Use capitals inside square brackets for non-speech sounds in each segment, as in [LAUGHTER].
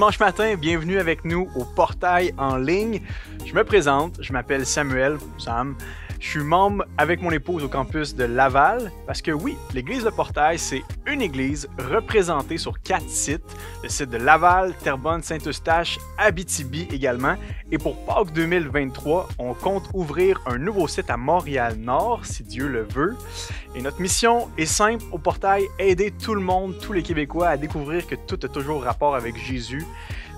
dimanche matin, bienvenue avec nous au portail en ligne. Je me présente, je m'appelle Samuel, Sam suis membre avec mon épouse au campus de Laval parce que oui, l'église Le Portail, c'est une église représentée sur quatre sites, le site de Laval, Terrebonne, Saint-Eustache, Abitibi également. Et pour Pâques 2023, on compte ouvrir un nouveau site à Montréal-Nord, si Dieu le veut. Et notre mission est simple au portail, aider tout le monde, tous les Québécois à découvrir que tout a toujours rapport avec Jésus.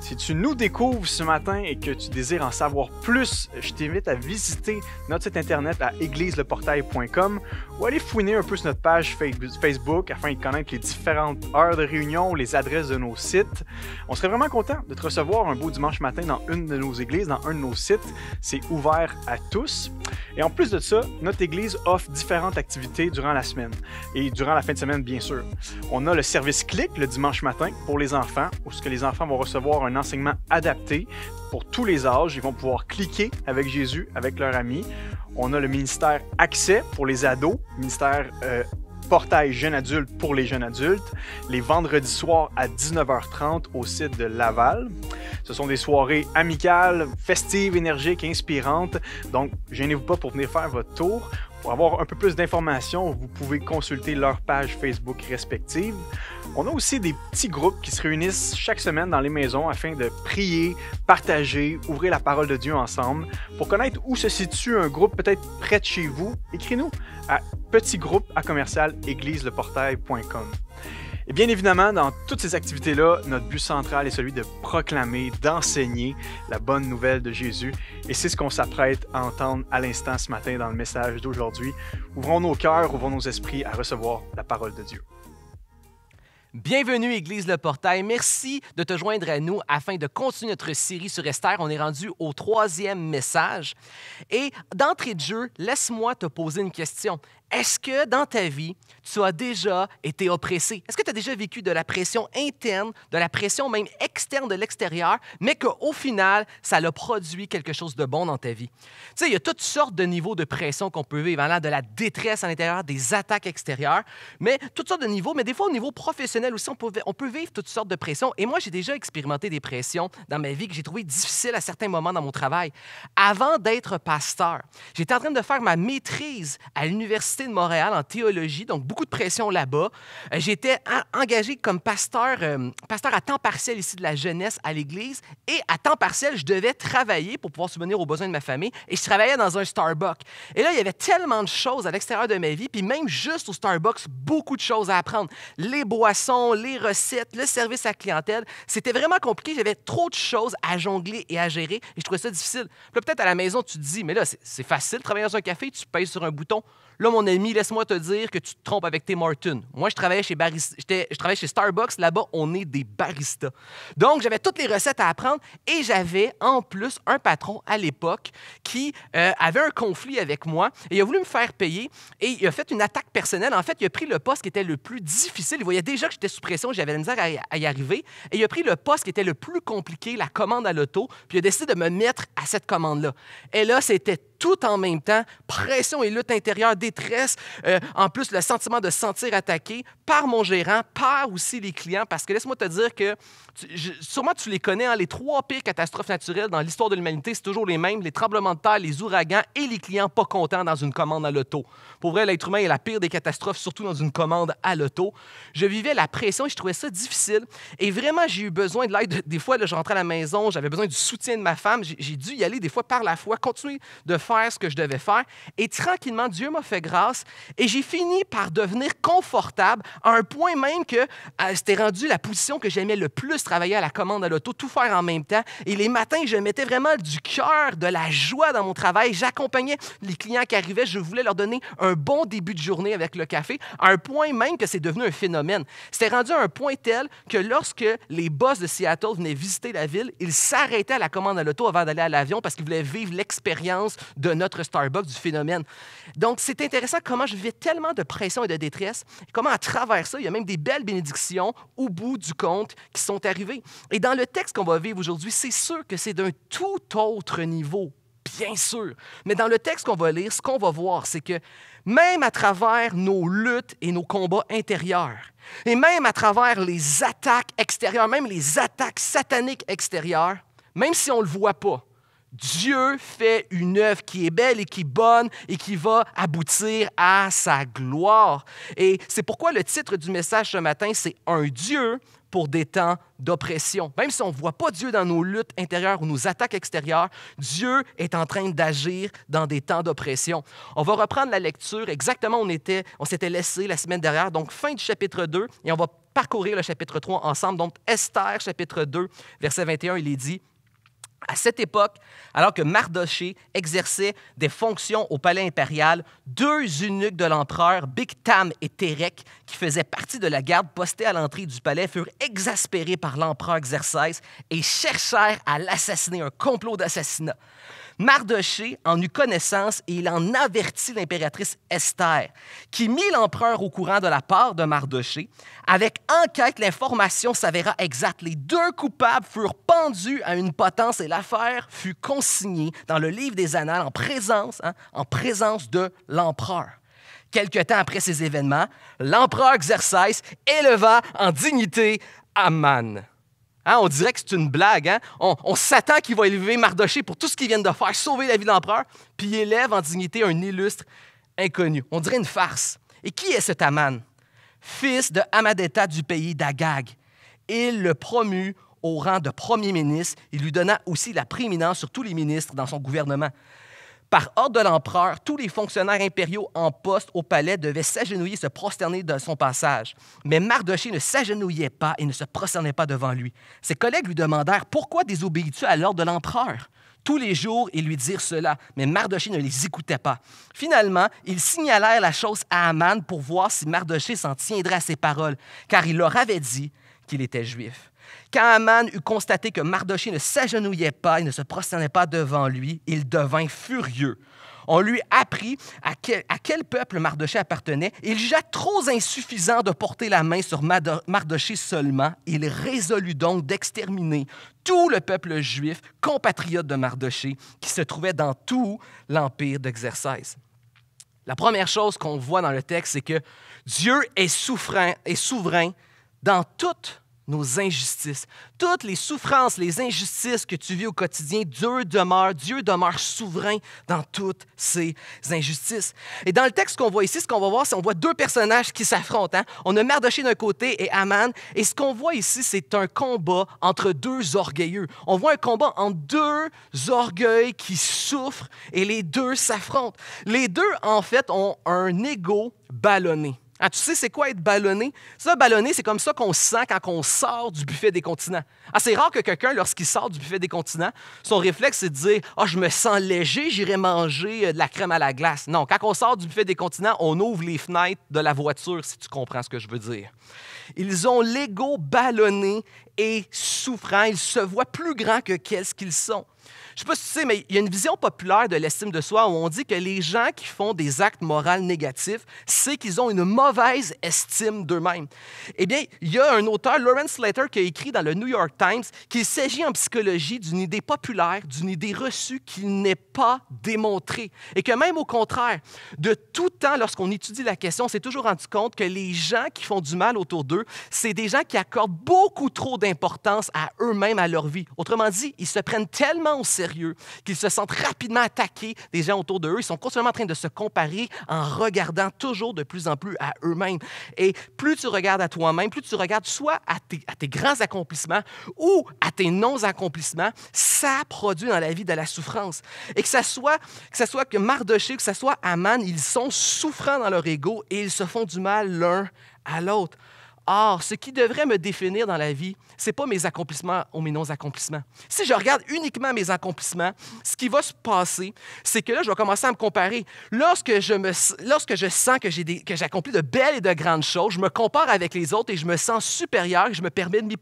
Si tu nous découvres ce matin et que tu désires en savoir plus, je t'invite à visiter notre site internet à égliseleportail.com ou aller fouiner un peu sur notre page Facebook afin de connaître les différentes heures de réunion, les adresses de nos sites. On serait vraiment content de te recevoir un beau dimanche matin dans une de nos églises, dans un de nos sites. C'est ouvert à tous. Et en plus de ça, notre église offre différentes activités durant la semaine et durant la fin de semaine, bien sûr. On a le service clic le dimanche matin pour les enfants, où ce que les enfants vont recevoir un enseignement adapté pour tous les âges. Ils vont pouvoir cliquer avec Jésus, avec leurs amis On a le ministère Accès pour les ados, ministère euh, portail jeunes adultes pour les jeunes adultes, les vendredis soirs à 19h30 au site de Laval. Ce sont des soirées amicales, festives, énergiques, inspirantes. Donc, gênez-vous pas pour venir faire votre tour. Pour avoir un peu plus d'informations, vous pouvez consulter leur page Facebook respective on a aussi des petits groupes qui se réunissent chaque semaine dans les maisons afin de prier, partager, ouvrir la parole de Dieu ensemble. Pour connaître où se situe un groupe peut-être près de chez vous, écris-nous à petit à commercial Et bien évidemment, dans toutes ces activités-là, notre but central est celui de proclamer, d'enseigner la bonne nouvelle de Jésus. Et c'est ce qu'on s'apprête à entendre à l'instant ce matin dans le message d'aujourd'hui. Ouvrons nos cœurs, ouvrons nos esprits à recevoir la parole de Dieu. Bienvenue Église Le Portail. Merci de te joindre à nous afin de continuer notre série sur Esther. On est rendu au troisième message. Et d'entrée de jeu, laisse-moi te poser une question. Est-ce que dans ta vie, tu as déjà été oppressé? Est-ce que tu as déjà vécu de la pression interne, de la pression même externe de l'extérieur, mais qu'au final, ça l'a produit quelque chose de bon dans ta vie? Tu sais, il y a toutes sortes de niveaux de pression qu'on peut vivre, hein, de la détresse à l'intérieur, des attaques extérieures, mais toutes sortes de niveaux, mais des fois au niveau professionnel aussi, on peut, on peut vivre toutes sortes de pressions. Et moi, j'ai déjà expérimenté des pressions dans ma vie que j'ai trouvées difficiles à certains moments dans mon travail. Avant d'être pasteur, j'étais en train de faire ma maîtrise à l'université de Montréal en théologie, donc beaucoup de pression là-bas. Euh, j'étais engagé comme pasteur, euh, pasteur à temps partiel ici de la jeunesse à l'Église. Et à temps partiel, je devais travailler pour pouvoir subvenir aux besoins de ma famille. Et je travaillais dans un Starbucks. Et là, il y avait tellement de choses à l'extérieur de ma vie. Puis même juste au Starbucks, beaucoup de choses à apprendre. Les boissons, les recettes, le service à clientèle. C'était vraiment compliqué. J'avais trop de choses à jongler et à gérer. Et je trouvais ça difficile. peut-être à la maison, tu te dis, mais là, c'est facile de travailler dans un café. Tu pèses sur un bouton. Là, mon ami, laisse-moi te dire que tu te trompes avec tes Martin. Moi, je travaillais chez, barista, je travaillais chez Starbucks. Là-bas, on est des baristas. Donc, j'avais toutes les recettes à apprendre et j'avais en plus un patron à l'époque qui euh, avait un conflit avec moi et il a voulu me faire payer et il a fait une attaque personnelle. En fait, il a pris le poste qui était le plus difficile. Il voyait déjà que j'étais sous pression, j'avais la misère à y arriver. Et il a pris le poste qui était le plus compliqué, la commande à l'auto, puis il a décidé de me mettre à cette commande-là. Et là, c'était tout en même temps, pression et lutte intérieure, détresse, euh, en plus le sentiment de sentir attaqué par mon gérant, par aussi les clients, parce que laisse-moi te dire que sûrement tu les connais, hein, les trois pires catastrophes naturelles dans l'histoire de l'humanité, c'est toujours les mêmes, les tremblements de terre, les ouragans et les clients pas contents dans une commande à l'auto. Pour vrai, l'être humain est la pire des catastrophes, surtout dans une commande à l'auto. Je vivais la pression et je trouvais ça difficile. Et vraiment, j'ai eu besoin de l'aide. Des fois, là, je rentrais à la maison, j'avais besoin du soutien de ma femme. J'ai dû y aller des fois par la foi, continuer de faire ce que je devais faire. Et tranquillement, Dieu m'a fait grâce et j'ai fini par devenir confortable à un point même que euh, c'était rendu la position que j'aimais le plus travailler à la commande à l'auto, tout faire en même temps. Et les matins, je mettais vraiment du cœur, de la joie dans mon travail. J'accompagnais les clients qui arrivaient. Je voulais leur donner un bon début de journée avec le café, à un point même que c'est devenu un phénomène. C'était rendu à un point tel que lorsque les boss de Seattle venaient visiter la ville, ils s'arrêtaient à la commande à l'auto avant d'aller à l'avion parce qu'ils voulaient vivre l'expérience de notre Starbucks, du phénomène. Donc, c'est intéressant comment je vis tellement de pression et de détresse, comment à travers ça, il y a même des belles bénédictions au bout du compte qui sont arrivées. Et dans le texte qu'on va vivre aujourd'hui, c'est sûr que c'est d'un tout autre niveau bien sûr. Mais dans le texte qu'on va lire, ce qu'on va voir, c'est que même à travers nos luttes et nos combats intérieurs, et même à travers les attaques extérieures, même les attaques sataniques extérieures, même si on ne le voit pas, Dieu fait une œuvre qui est belle et qui est bonne et qui va aboutir à sa gloire. Et c'est pourquoi le titre du message ce matin, c'est Un Dieu pour des temps d'oppression. Même si on ne voit pas Dieu dans nos luttes intérieures ou nos attaques extérieures, Dieu est en train d'agir dans des temps d'oppression. On va reprendre la lecture exactement où on, était, on s'était laissé la semaine dernière, donc fin du chapitre 2, et on va parcourir le chapitre 3 ensemble. Donc Esther, chapitre 2, verset 21, il est dit « à cette époque, alors que Mardoché exerçait des fonctions au palais impérial, deux eunuques de l'empereur, Big Tam et Terek, qui faisaient partie de la garde postée à l'entrée du palais, furent exaspérés par l'empereur Xerxès et cherchèrent à l'assassiner, un complot d'assassinat. Mardoché en eut connaissance et il en avertit l'impératrice Esther, qui mit l'empereur au courant de la part de Mardoché. Avec enquête, l'information s'avéra exacte. Les deux coupables furent pendus à une potence et l'affaire fut consignée dans le livre des annales en présence, hein, de l'empereur. Quelque temps après ces événements, l'empereur Xerxès éleva en dignité Amman. Hein, on dirait que c'est une blague. Hein. On, s'attend qu'il va élever Mardoché pour tout ce qu'il vient de faire, sauver la vie de puis il élève en dignité un illustre inconnu. On dirait une farce. Et qui est cet Aman? Fils de Amadetta du pays d'Agag. Il le promut au rang de premier ministre Il lui donna aussi la prééminence sur tous les ministres dans son gouvernement. Par ordre de l'empereur, tous les fonctionnaires impériaux en poste au palais devaient s'agenouiller et se prosterner de son passage. Mais Mardoché ne s'agenouillait pas et ne se prosternait pas devant lui. Ses collègues lui demandèrent Pourquoi désobéis-tu à l'ordre de l'empereur tous les jours ils lui dirent cela, mais Mardoché ne les écoutait pas. Finalement, ils signalèrent la chose à Aman pour voir si Mardoché s'en tiendrait à ses paroles, car il leur avait dit qu'il était juif. Quand Aman eut constaté que Mardoché ne s'agenouillait pas et ne se prosternait pas devant lui, il devint furieux. On lui apprit à quel, peuple Mardoché appartenait. Il jugea trop insuffisant de porter la main sur Mardoché seulement. Il résolut donc d'exterminer tout le peuple juif, compatriote de Mardoché, qui se trouvait dans tout l'empire d'Exercice. La première chose qu'on voit dans le texte, c'est que Dieu est souverain, et souverain dans toute nos injustices. Toutes les souffrances, les injustices que tu vis au quotidien, Dieu demeure, Dieu demeure souverain dans toutes ces injustices. Et dans le texte qu'on voit ici, ce qu'on va voir, c'est qu'on voit deux personnages qui s'affrontent. Hein. On a Mardoché d'un côté et Aman. Et ce qu'on voit ici, c'est un combat entre deux orgueilleux. On voit un combat entre deux orgueils qui souffrent et les deux s'affrontent. Les deux, en fait, ont un ego ballonné. Ah, tu sais, c'est quoi être ballonné? Ça, ballonné, c'est comme ça qu'on se sent quand on sort du buffet des continents. Ah, c'est rare que quelqu'un, lorsqu'il sort du buffet des continents, son réflexe, c'est de dire Ah, je me sens léger, j'irai manger euh, de la crème à la glace. Non, quand on sort du buffet des continents, on ouvre les fenêtres de la voiture, si tu comprends ce que je veux dire. Ils ont l'ego ballonné et souffrant. Ils se voient plus grands que qu'est-ce qu'ils sont. Je sais pas si tu sais, mais il y a une vision populaire de l'estime de soi où on dit que les gens qui font des actes moraux négatifs, c'est qu'ils ont une mauvaise estime d'eux-mêmes. Eh bien, il y a un auteur, Lawrence Slater, qui a écrit dans le New York Times qu'il s'agit en psychologie d'une idée populaire, d'une idée reçue qui n'est pas démontrée. Et que même au contraire, de tout temps, lorsqu'on étudie la question, on s'est toujours rendu compte que les gens qui font du mal autour d'eux, c'est des gens qui accordent beaucoup trop d'importance à eux-mêmes, à leur vie. Autrement dit, ils se prennent tellement au sérieux qu'ils se sentent rapidement attaqués des gens autour d'eux. Ils sont constamment en train de se comparer en regardant toujours de plus en plus à eux-mêmes. Et plus tu regardes à toi-même, plus tu regardes soit à tes, grands accomplissements ou à tes non-accomplissements, ça produit dans la vie de la souffrance. Et que ce soit que, ça soit que Mardoché, que ce soit Aman, ils sont souffrants dans leur ego et ils se font du mal l'un à l'autre. Or, ce qui devrait me définir dans la vie, ce n'est pas mes accomplissements ou mes non-accomplissements. Si je regarde uniquement mes accomplissements, ce qui va se passer, c'est que là, je vais commencer à me comparer. Lorsque je, me, lorsque je sens que j'ai j'accomplis de belles et de grandes choses, je me compare avec les autres et je me sens supérieur et je me permets de m'y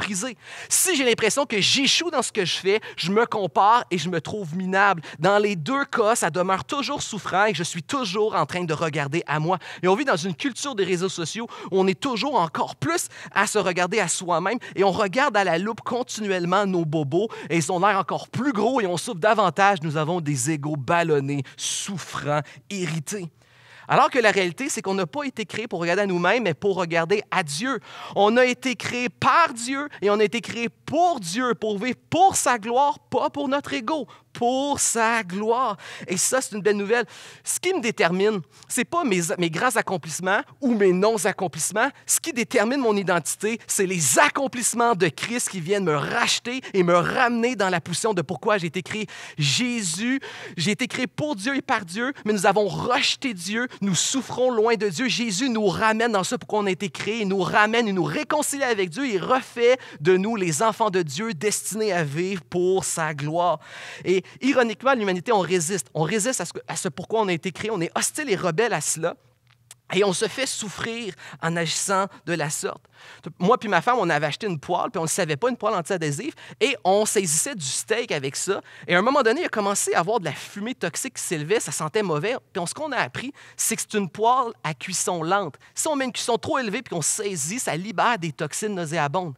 Si j'ai l'impression que j'échoue dans ce que je fais, je me compare et je me trouve minable. Dans les deux cas, ça demeure toujours souffrant et je suis toujours en train de regarder à moi. Et on vit dans une culture des réseaux sociaux où on est toujours encore plus à se regarder à soi-même et on regarde à la loupe continuellement nos bobos et ils ont l'air encore plus gros et on souffre davantage. Nous avons des égaux ballonnés, souffrants, irrités. Alors que la réalité, c'est qu'on n'a pas été créé pour regarder à nous-mêmes, mais pour regarder à Dieu. On a été créé par Dieu et on a été créé pour Dieu, pour vivre pour sa gloire, pas pour notre ego, pour sa gloire. Et ça, c'est une belle nouvelle. Ce qui me détermine, c'est pas mes, mes grands accomplissements ou mes non-accomplissements. Ce qui détermine mon identité, c'est les accomplissements de Christ qui viennent me racheter et me ramener dans la position de pourquoi j'ai été créé. Jésus, j'ai été créé pour Dieu et par Dieu, mais nous avons rejeté Dieu, nous souffrons loin de Dieu. Jésus nous ramène dans ce pourquoi on a été créé, il nous ramène, il nous réconcilie avec Dieu, il refait de nous les enfants de Dieu destinés à vivre pour sa gloire. Et ironiquement, l'humanité, on résiste. On résiste à ce, à ce pourquoi on a été créé. On est hostile et rebelle à cela. Et on se fait souffrir en agissant de la sorte. Moi puis ma femme, on avait acheté une poêle, puis on ne savait pas, une poêle antiadhésive, et on saisissait du steak avec ça. Et à un moment donné, il a commencé à avoir de la fumée toxique qui s'élevait, ça sentait mauvais. Puis ce qu'on a appris, c'est que c'est une poêle à cuisson lente. Si on met une cuisson trop élevée puis qu'on saisit, ça libère des toxines nauséabondes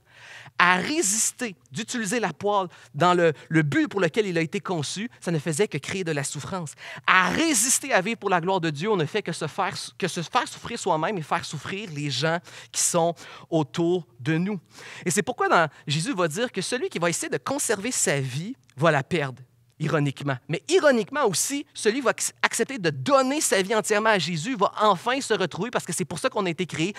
à résister d'utiliser la poêle dans le, but pour lequel il a été conçu, ça ne faisait que créer de la souffrance. À résister à vivre pour la gloire de Dieu, on ne fait que se faire, que se faire souffrir soi-même et faire souffrir les gens qui sont autour de nous. Et c'est pourquoi Jésus va dire que celui qui va essayer de conserver sa vie va la perdre ironiquement. Mais ironiquement aussi, celui qui va accepter de donner sa vie entièrement à Jésus va enfin se retrouver, parce que c'est pour ça qu'on a été créé,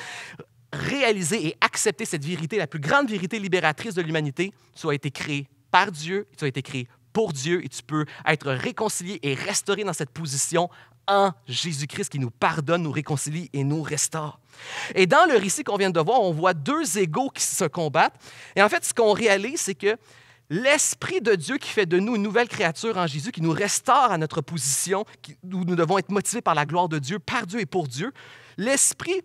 réaliser et accepter cette vérité, la plus grande vérité libératrice de l'humanité, tu as été créé par Dieu, tu as été créé pour Dieu et tu peux être réconcilié et restauré dans cette position en Jésus-Christ qui nous pardonne, nous réconcilie et nous restaure. Et dans le récit qu'on vient de voir, on voit deux égaux qui se combattent. Et en fait, ce qu'on réalise, c'est que l'Esprit de Dieu qui fait de nous une nouvelle créature en Jésus, qui nous restaure à notre position, où nous devons être motivés par la gloire de Dieu, par Dieu et pour Dieu, l'Esprit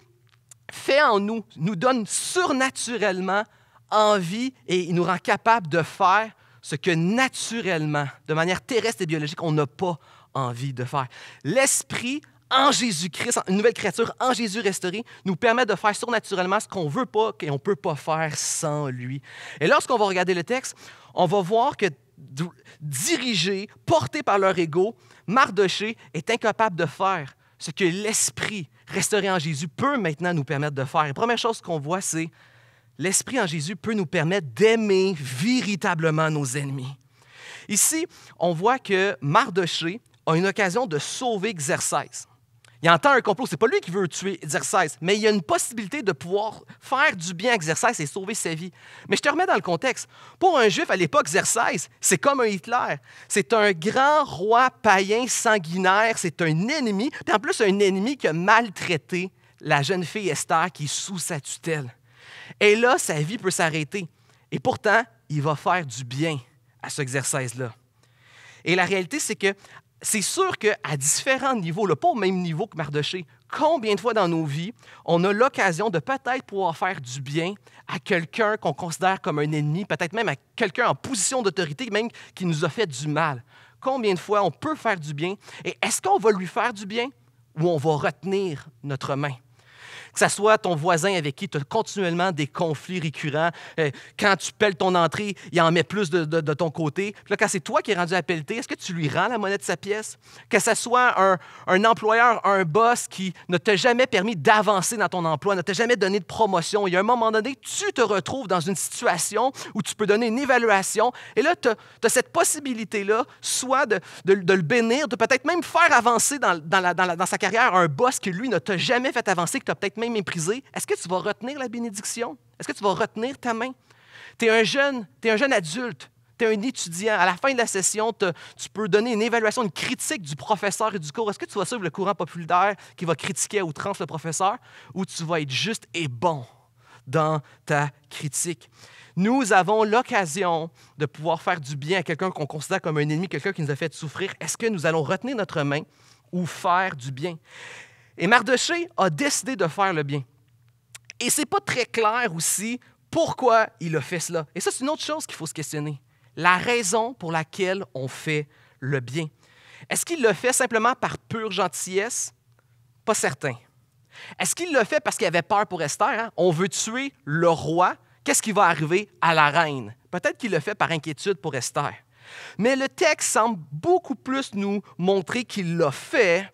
fait en nous, nous donne surnaturellement envie et il nous rend capable de faire ce que naturellement, de manière terrestre et biologique, on n'a pas envie de faire. L'Esprit en Jésus-Christ, une nouvelle créature en Jésus restauré, nous permet de faire surnaturellement ce qu'on veut pas et on ne peut pas faire sans lui. Et lorsqu'on va regarder le texte, on va voir que dirigé, porté par leur ego, Mardoché est incapable de faire ce que l'Esprit restauré en Jésus peut maintenant nous permettre de faire. La première chose qu'on voit, c'est l'Esprit en Jésus peut nous permettre d'aimer véritablement nos ennemis. Ici, on voit que Mardoché a une occasion de sauver Xerxès. Il entend un complot. C'est pas lui qui veut tuer Xerxes, mais il y a une possibilité de pouvoir faire du bien à Xerxes et sauver sa vie. Mais je te remets dans le contexte. Pour un juif à l'époque, Xerxes, c'est comme un Hitler. C'est un grand roi païen sanguinaire. C'est un ennemi. Puis en plus, un ennemi qui a maltraité la jeune fille Esther qui est sous sa tutelle. Et là, sa vie peut s'arrêter. Et pourtant, il va faire du bien à ce xerxes là Et la réalité, c'est que c'est sûr qu'à différents niveaux, pas au même niveau que Mardoché, combien de fois dans nos vies on a l'occasion de peut-être pouvoir faire du bien à quelqu'un qu'on considère comme un ennemi, peut-être même à quelqu'un en position d'autorité, même qui nous a fait du mal. Combien de fois on peut faire du bien et est-ce qu'on va lui faire du bien ou on va retenir notre main? que ce soit ton voisin avec qui tu as continuellement des conflits récurrents. Euh, quand tu pelles ton entrée, il en met plus de, ton côté. Puis là, quand c'est toi qui es rendu à pelleter, est-ce que tu lui rends la monnaie de sa pièce? Que ce soit un, employeur, un boss qui ne t'a jamais permis d'avancer dans ton emploi, ne t'a jamais donné de promotion. Il y a un moment donné, tu te retrouves dans une situation où tu peux donner une évaluation. Et là, tu as, cette possibilité-là, soit de, le bénir, de peut-être même faire avancer dans, dans, dans sa carrière un boss qui, lui, ne t'a jamais fait avancer, que tu as peut-être même est méprisé, est-ce que tu vas retenir la bénédiction? Est-ce que tu vas retenir ta main? Tu es un jeune, tu es un jeune adulte, tu es un étudiant. À la fin de la session, tu peux donner une évaluation, une critique du professeur et du cours. Est-ce que tu vas suivre le courant populaire qui va critiquer ou outrance le professeur ou tu vas être juste et bon dans ta critique? Nous avons l'occasion de pouvoir faire du bien à quelqu'un qu'on considère comme un ennemi, quelqu'un qui nous a fait souffrir. Est-ce que nous allons retenir notre main ou faire du bien? Et Mardoché a décidé de faire le bien. Et c'est pas très clair aussi pourquoi il a fait cela. Et ça, c'est une autre chose qu'il faut se questionner. La raison pour laquelle on fait le bien. Est-ce qu'il le fait simplement par pure gentillesse? Pas certain. Est-ce qu'il le fait parce qu'il avait peur pour Esther? Hein? On veut tuer le roi. Qu'est-ce qui va arriver à la reine? Peut-être qu'il le fait par inquiétude pour Esther. Mais le texte semble beaucoup plus nous montrer qu'il l'a fait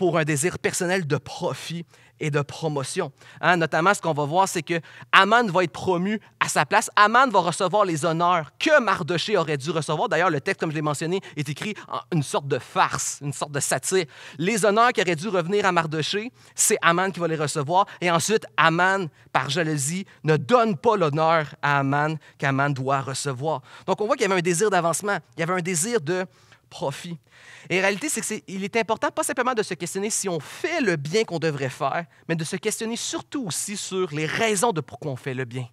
pour un désir personnel de profit et de promotion. Hein, notamment, ce qu'on va voir, c'est que Aman va être promu à sa place. Aman va recevoir les honneurs que Mardoché aurait dû recevoir. D'ailleurs, le texte, comme je l'ai mentionné, est écrit en une sorte de farce, une sorte de satire. Les honneurs qui auraient dû revenir à Mardoché, c'est Aman qui va les recevoir. Et ensuite, Aman, par jalousie, ne donne pas l'honneur à Aman qu'Aman doit recevoir. Donc, on voit qu'il y avait un désir d'avancement. Il y avait un désir de profit. Et la réalité, c'est qu'il est important pas simplement de se questionner si on fait le bien qu'on devrait faire, mais de se questionner surtout aussi sur les raisons de pourquoi on fait le bien.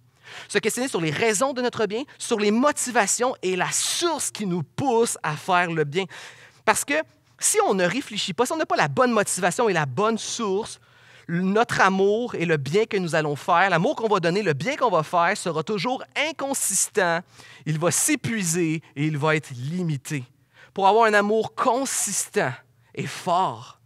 Se questionner sur les raisons de notre bien, sur les motivations et la source qui nous pousse à faire le bien. Parce que si on ne réfléchit pas, si on n'a pas la bonne motivation et la bonne source, notre amour et le bien que nous allons faire, l'amour qu'on va donner, le bien qu'on va faire sera toujours inconsistant, il va s'épuiser et il va être limité pour avoir un amour consistant et fort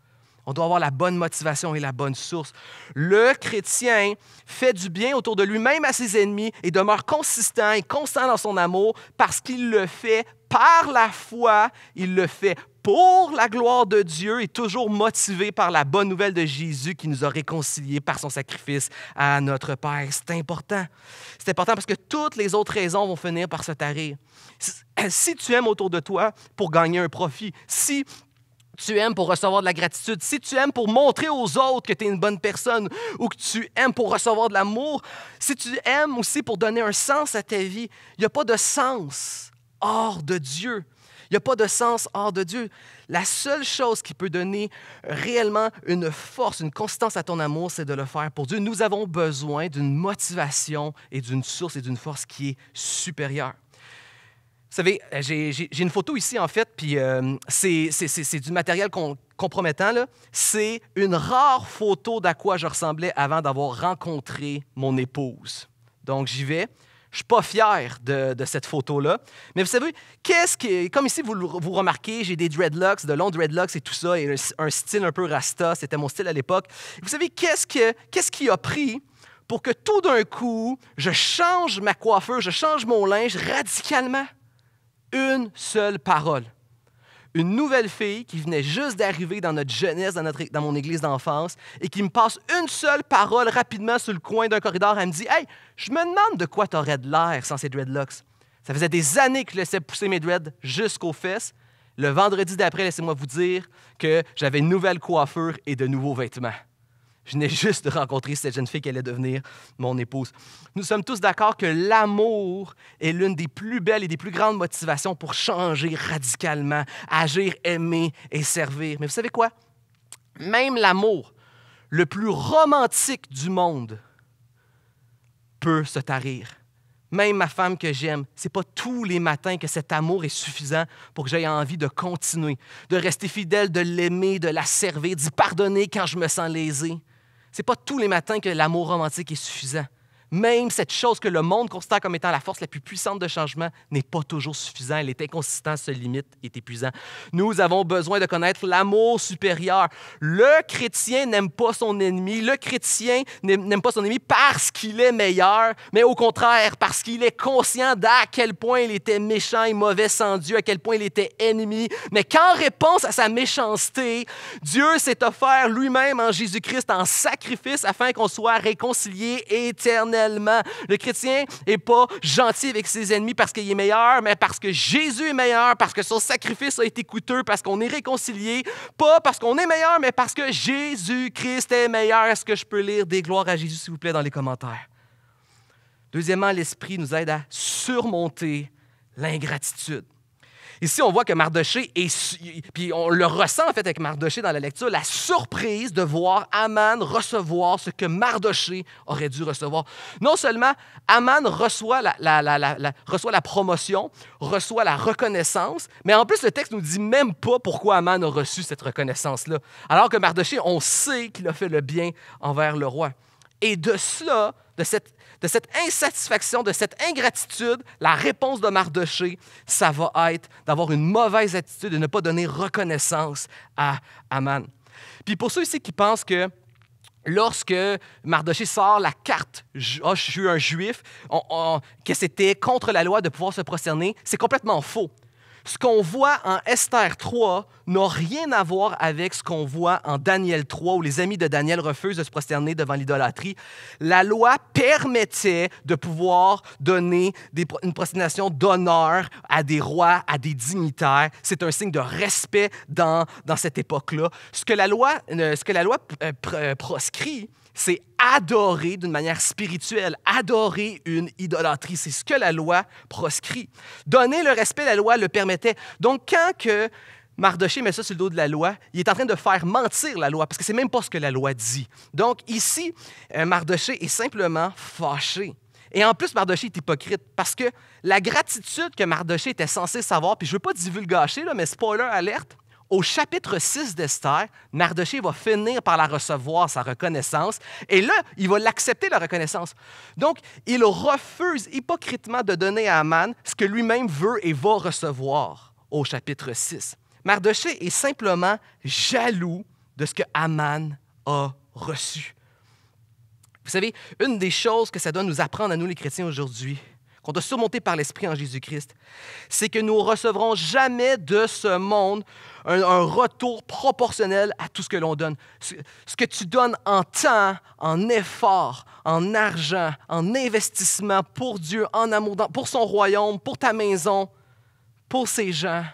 on doit avoir la bonne motivation et la bonne source. Le chrétien fait du bien autour de lui, même à ses ennemis, et demeure consistant et constant dans son amour parce qu'il le fait par la foi, il le fait pour la gloire de Dieu et toujours motivé par la bonne nouvelle de Jésus qui nous a réconciliés par son sacrifice à notre Père. C'est important. C'est important parce que toutes les autres raisons vont finir par se tarir. Si [CLEARS THROAT] tu aimes autour de toi pour gagner un profit, si tu aimes pour recevoir de la gratitude, si tu aimes pour montrer aux autres que tu es une bonne personne ou que tu aimes pour recevoir de l'amour, si tu aimes aussi pour donner un sens à ta vie, il n'y a pas de sens hors de Dieu. Il n'y a pas de sens hors de Dieu. La seule chose qui peut donner réellement une force, une constance à ton amour, c'est de le faire pour Dieu. Nous avons besoin d'une motivation et d'une source et d'une force qui est supérieure. Vous savez, euh, j'ai une photo ici, en fait, puis euh, c'est du matériel compromettant compromettant. C'est une rare photo d'à quoi je ressemblais avant d'avoir rencontré mon épouse. Donc, j'y vais. Je ne suis pas fier de, cette photo-là. Mais vous savez, qu'est-ce que. Comme ici, vous, vous remarquez, j'ai des dreadlocks, de longs dreadlocks et tout ça, et un, style un peu rasta, c'était mon style à l'époque. Vous savez, qu'est-ce que, qui a pris pour que tout d'un coup, je change ma coiffure, je change mon linge radicalement? une seule parole. Une nouvelle fille qui venait juste d'arriver dans notre jeunesse, dans, mon église d'enfance, et qui me passe une seule parole rapidement sur le coin d'un corridor. Elle me dit Hey, je me demande de quoi t'aurais de l'air sans ces dreadlocks. Ça faisait des années que je laissais pousser mes dreads jusqu'aux fesses. Le vendredi d'après, laissez-moi vous dire que j'avais une nouvelle coiffure et de nouveaux vêtements. Je n'ai [LAUGHS] juste rencontré cette jeune fille qui allait devenir mon épouse. Nous sommes tous d'accord que l'amour est l'une des plus belles et des plus grandes motivations pour changer radicalement, agir, aimer et servir. Mais vous savez quoi? Même l'amour le plus romantique du monde peut se tarir. Même ma femme que j'aime, c'est pas tous les matins que cet amour est suffisant pour que j'aie envie de continuer, de rester fidèle, de l'aimer, de la servir, d'y pardonner quand je me sens lésé n'est pas tous les matins que l'amour romantique est suffisant. Même cette chose que le monde constate comme étant la force la plus puissante de changement n'est pas toujours suffisante. Elle est inconsistante, se limite, est épuisante. Nous avons besoin de connaître l'amour supérieur. Le chrétien n'aime pas son ennemi. Le chrétien n'aime pas son ennemi parce qu'il est meilleur, mais au contraire, parce qu'il est conscient d'à quel point il était méchant et mauvais sans Dieu, à quel point il était ennemi. Mais qu'en réponse à sa méchanceté, Dieu s'est offert lui-même en Jésus-Christ en sacrifice afin qu'on soit réconcilié éternellement le chrétien n'est pas gentil avec ses ennemis parce qu'il est meilleur, mais parce que Jésus est meilleur, parce que son sacrifice a été coûteux, parce qu'on est réconcilié, pas parce qu'on est meilleur, mais parce que Jésus-Christ est meilleur. Est-ce que je peux lire des gloires à Jésus, s'il vous plaît, dans les commentaires? Deuxièmement, l'Esprit nous aide à surmonter l'ingratitude. Ici, on voit que Mardoché et Puis on le ressent en fait avec Mardoché dans la lecture, la surprise de voir Aman recevoir ce que Mardoché aurait dû recevoir. Non seulement Aman reçoit la, reçoit la promotion, reçoit la reconnaissance, mais en plus, le texte nous dit même pas pourquoi Aman a reçu cette reconnaissance-là. Alors que Mardoché, on sait qu'il a fait le bien envers le roi. Et de cela, de cette de cette insatisfaction, de cette ingratitude, la réponse de Mardoché, ça va être d'avoir une mauvaise attitude et ne pas donner reconnaissance à Aman. Puis pour ceux ici qui pensent que lorsque Mardoché sort la carte oh, je suis un juif, que c'était contre la loi de pouvoir se prosterner, c'est complètement faux ce qu'on voit en Esther 3 n'a rien à voir avec ce qu'on voit en Daniel 3, où les amis de Daniel refusent de se prosterner devant l'idolâtrie. La loi permettait de pouvoir donner une prosternation d'honneur à des rois, à des dignitaires. C'est un signe de respect dans, cette époque-là. ce que la loi euh, euh, euh, proscrit, c'est adorer d'une manière spirituelle, adorer une idolâtrie. C'est ce que la loi proscrit. Donner le respect, la loi le permettait. Donc, quand que Mardoché met ça sur le dos de la loi, il est en train de faire mentir la loi, parce que c'est même pas ce que la loi dit. Donc, ici, euh, Mardoché est simplement fâché. Et en plus, Mardoché est hypocrite parce que la gratitude que Mardoché était censé savoir, puis je ne veux pas divulgacher, là, mais spoiler alerte, au chapitre 6 d'Esther, Mardoché va finir par la recevoir, sa reconnaissance, et là, il va l'accepter, la reconnaissance. Donc, il refuse hypocritement de donner à Aman ce que lui-même veut et va recevoir au chapitre 6. Mardoché est simplement jaloux de ce que Aman a reçu. Vous savez, une des choses que ça doit nous apprendre à nous les chrétiens aujourd'hui, qu'on doit surmonter par l'Esprit en Jésus-Christ, c'est que nous recevrons jamais de ce monde un, retour proportionnel à tout ce que l'on donne. Ce, que tu donnes en temps, en effort, en argent, en investissement pour Dieu, en amour, pour son royaume, pour ta maison, pour ces gens,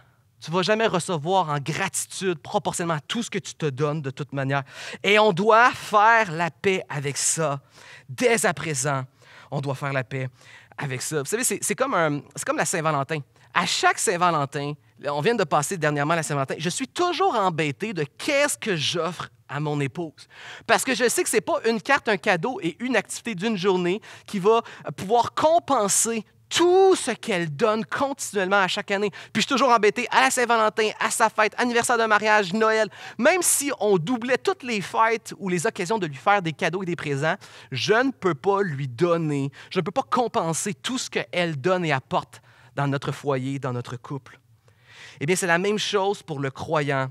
tu ne vas jamais recevoir en gratitude proportionnellement à tout ce que tu te donnes de toute manière. Et on doit faire la paix avec ça dès à présent on doit faire la paix avec ça. Vous savez, c'est comme, la Saint-Valentin. À chaque Saint-Valentin, on vient de passer dernièrement la Saint-Valentin, je suis toujours embêté de qu'est-ce que j'offre à mon épouse. Parce que je sais que ce n'est pas une carte, un cadeau et une activité d'une journée qui va pouvoir compenser tout ce qu'elle donne continuellement à chaque année. Puis je suis toujours embêté à la Saint-Valentin, à sa fête, anniversaire de mariage, Noël. Même si on doublait toutes les fêtes ou les occasions de lui faire des cadeaux et des présents, je ne peux pas lui donner, je ne peux pas compenser tout ce qu'elle donne et apporte dans notre foyer, dans notre couple. Eh bien, c'est la même chose pour le croyant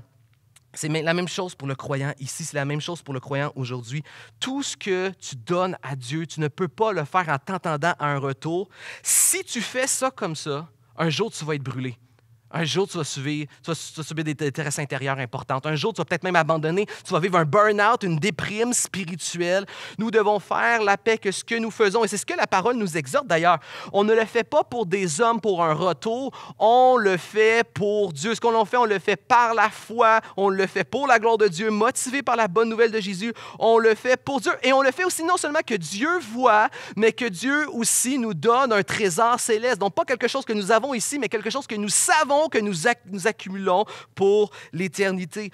c'est la même chose pour le croyant ici, c'est la même chose pour le croyant aujourd'hui. Tout ce que tu donnes à Dieu, tu ne peux pas le faire en t'entendant à un retour. Si tu fais ça comme ça, un jour tu vas être brûlé. Un jour, tu vas subir, tu des détresses intérieures importantes. Un jour, tu vas peut-être même abandonner. Tu vas vivre un burn-out, une déprime spirituelle. Nous devons faire la paix que ce que nous faisons. Et c'est ce que la parole nous exhorte d'ailleurs. On ne le fait pas pour des hommes, pour un retour. On le fait pour Dieu. Ce qu'on fait, on le fait par la foi. On le fait pour la gloire de Dieu, motivé par la bonne nouvelle de Jésus. On le fait pour Dieu. Et on le fait aussi non seulement que Dieu voit, mais que Dieu aussi nous donne un trésor céleste. Donc, pas quelque chose que nous avons ici, mais quelque chose que nous savons que nous, nous accumulons pour l'éternité.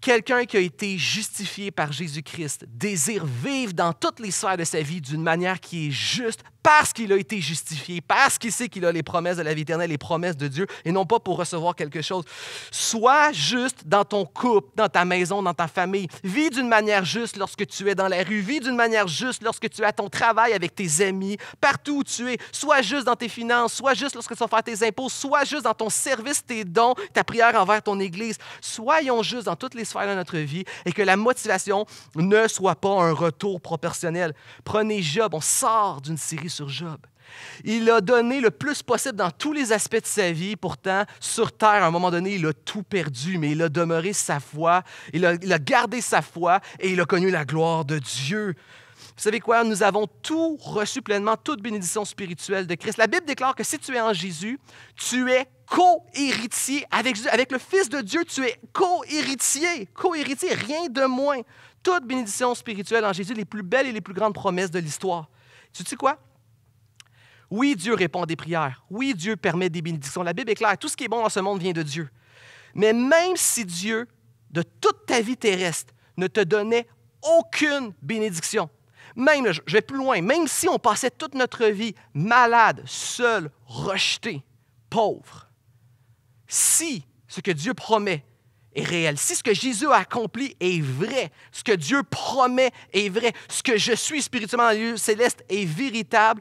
Quelqu'un qui a été justifié par Jésus-Christ désire vivre dans toutes les sphères de sa vie d'une manière qui est juste, parce qu'il a été justifié, parce qu'il sait qu'il a les promesses de la vie éternelle, les promesses de Dieu, et non pas pour recevoir quelque chose. Sois juste dans ton couple, dans ta maison, dans ta famille. Vis d'une manière juste lorsque tu es dans la rue. Vis d'une manière juste lorsque tu as ton travail avec tes amis, partout où tu es. Sois juste dans tes finances, sois juste lorsque tu vas faire tes impôts, sois juste dans ton service, tes dons, ta prière envers ton Église. Soyons juste dans toutes les sphères de notre vie et que la motivation ne soit pas un retour proportionnel. Prenez Job, on sort d'une série sur Job. Il a donné le plus possible dans tous les aspects de sa vie. Pourtant, sur terre, à un moment donné, il a tout perdu, mais il a demeuré sa foi, il a, gardé sa foi et il a connu la gloire de Dieu. Vous savez quoi? Nous avons tout reçu pleinement, toute bénédiction spirituelle de Christ. La Bible déclare que si tu es en Jésus, tu es co-héritier avec, avec le Fils de Dieu. Tu es co-héritier, co-héritier, rien de moins. Toute bénédiction spirituelle en Jésus, les plus belles et les plus grandes promesses de l'histoire. Tu sais quoi? Oui, Dieu répond des prières. Oui, Dieu permet des bénédictions. La Bible est claire. Tout ce qui est bon dans ce monde vient de Dieu. Mais même si Dieu, de toute ta vie terrestre, ne te donnait aucune bénédiction, même, je vais plus loin, même si on passait toute notre vie malade, seul, rejeté, pauvre, si ce que Dieu promet est réel, si ce que Jésus a accompli est vrai, ce que Dieu promet est vrai, ce que je suis spirituellement dans les lieux est véritable,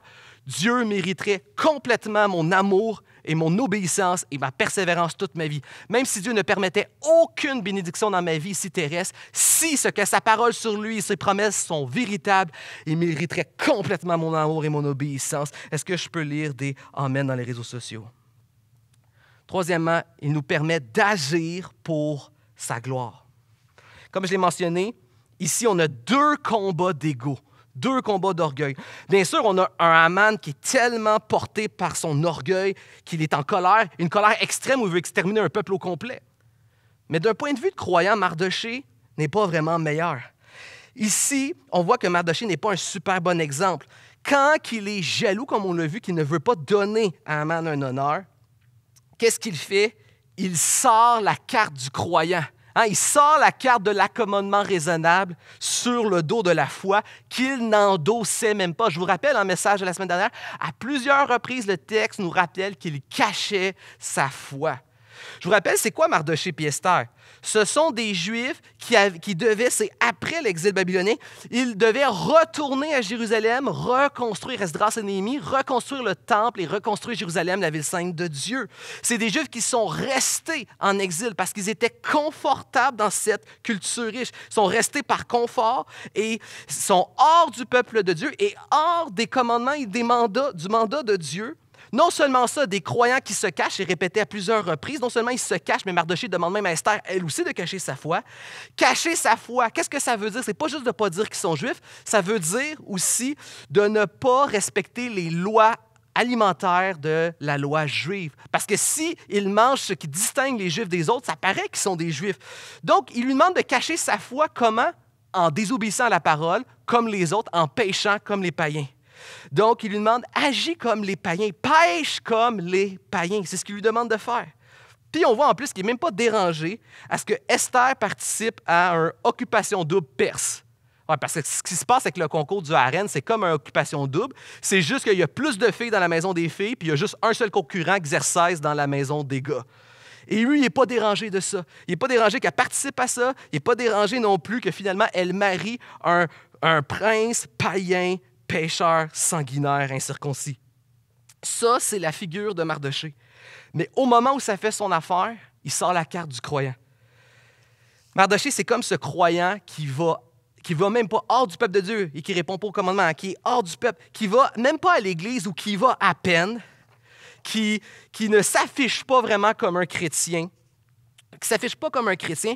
Dieu mériterait complètement mon amour et mon obéissance et ma persévérance toute ma vie. Même si Dieu ne permettait aucune bénédiction dans ma vie si terrestre, si ce que sa parole sur lui et ses promesses sont véritables, il mériterait complètement mon amour et mon obéissance. Est-ce que je peux lire des Amen dans les réseaux sociaux? Troisièmement, il nous permet d'agir pour sa gloire. Comme je l'ai mentionné, ici on a deux combats d'ego. Deux combats d'orgueil. Bien sûr, on a un Haman qui est tellement porté par son orgueil qu'il est en colère, une colère extrême où il veut exterminer un peuple au complet. Mais d'un point de vue de croyant, Mardoché n'est pas vraiment meilleur. Ici, on voit que Mardoché n'est pas un super bon exemple. Quand il est jaloux, comme on l'a vu, qu'il ne veut pas donner à Haman un honneur, qu'est-ce qu'il fait? Il sort la carte du croyant. Hein, il sort la carte de l'accommodement raisonnable sur le dos de la foi qu'il n'endossait même pas. Je vous rappelle un message de la semaine dernière, à plusieurs reprises, le texte nous rappelle qu'il cachait sa foi. Je vous rappelle, c'est quoi Mardoché et Esther? Ce sont des Juifs qui, devaient, c'est après l'exil babylonien, ils devaient retourner à Jérusalem, reconstruire Esdras et Néhémie, reconstruire le temple et reconstruire Jérusalem, la ville sainte de Dieu. C'est des Juifs qui sont restés en exil parce qu'ils étaient confortables dans cette culture riche. sont restés par confort et sont hors du peuple de Dieu et hors des commandements et des mandats, du mandat de Dieu non seulement ça, des croyants qui se cachent et répétés à plusieurs reprises, non seulement ils se cachent, mais Mardoché demande même à Esther, elle aussi, de cacher sa foi. Cacher sa foi, qu'est-ce que ça veut dire? C'est pas juste de pas dire qu'ils sont juifs, ça veut dire aussi de ne pas respecter les lois alimentaires de la loi juive. Parce que si ils mangent ce qui distingue les juifs des autres, ça paraît qu'ils sont des juifs. Donc, il lui demande de cacher sa foi comment En désobéissant à la parole, comme les autres, en péchant comme les païens. Donc, il lui demande, agis comme les païens, pêche comme les païens. C'est ce qu'il lui demande de faire. Puis on voit en plus qu'il n'est même pas dérangé à ce que Esther participe à une occupation double perse. Ouais, parce que ce qui se passe avec le concours du harène c'est comme une occupation double. C'est juste qu'il y a plus de filles dans la maison des filles, puis il y a juste un seul concurrent qui exerce dans la maison des gars. Et lui, il n'est pas dérangé de ça. Il n'est pas dérangé qu'elle participe à ça. Il n'est pas dérangé non plus que finalement, elle marie un, un prince païen pécheur sanguinaire incirconcis. Ça, c'est la figure de Mardoché. Mais au moment où ça fait son affaire, il sort la carte du croyant. Mardoché, c'est comme ce croyant qui va qui va même pas hors du peuple de Dieu et qui répond pas au commandement, qui est hors du peuple, qui va même pas à l'église ou qui va à peine, qui, qui ne s'affiche pas vraiment comme un chrétien, qui s'affiche pas comme un chrétien,